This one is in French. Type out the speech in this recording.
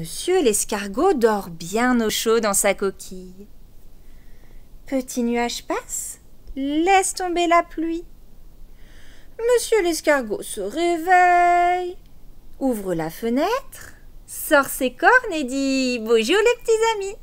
monsieur l'escargot dort bien au chaud dans sa coquille. Petit nuage passe, laisse tomber la pluie. Monsieur l'escargot se réveille, ouvre la fenêtre, sort ses cornes et dit Bonjour les petits amis.